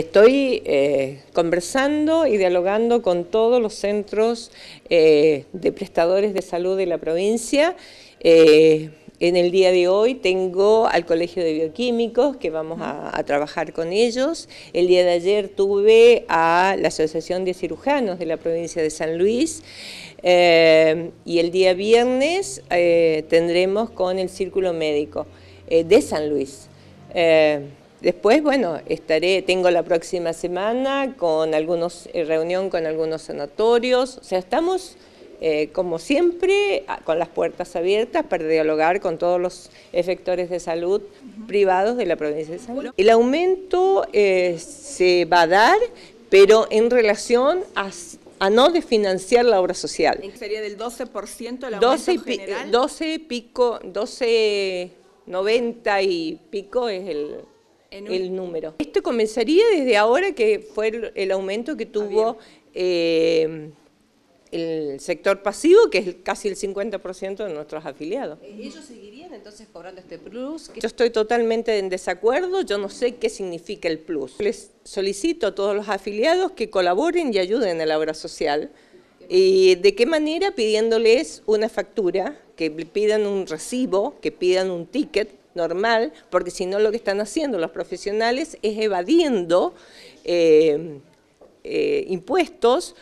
Estoy eh, conversando y dialogando con todos los centros eh, de prestadores de salud de la provincia. Eh, en el día de hoy tengo al Colegio de Bioquímicos que vamos a, trabajar con ellos. El día de ayer tuve a la Asociación de Cirujanos de la provincia de San Luis. y el día viernes tendremos con el Círculo Médico de San Luis. Después, bueno, estaré, tengo la próxima semana con algunos, eh, reunión con algunos sanatorios, o sea, estamos eh, como siempre con las puertas abiertas para dialogar con todos los efectores de salud privados de la provincia de San El aumento eh, se va a dar, pero en relación a no desfinanciar la obra social. Sería del 12% el aumento 12 general. 12 pico, 12 90 y pico es el el número. Esto comenzaría desde ahora que fue el, aumento que tuvo ah, eh, el sector pasivo, que es casi el 50% de nuestros afiliados. ¿Y eh, ¿Ellos seguirían entonces cobrando este plus? Yo estoy totalmente en desacuerdo, yo no sé qué significa el plus. Les solicito a todos los afiliados que colaboren y ayuden a la obra social. ¿Y de qué manera? Pidiéndoles una factura, que pidan un recibo, que pidan un ticket, normal, porque si no lo que están haciendo los profesionales es evadiendo eh, eh, impuestos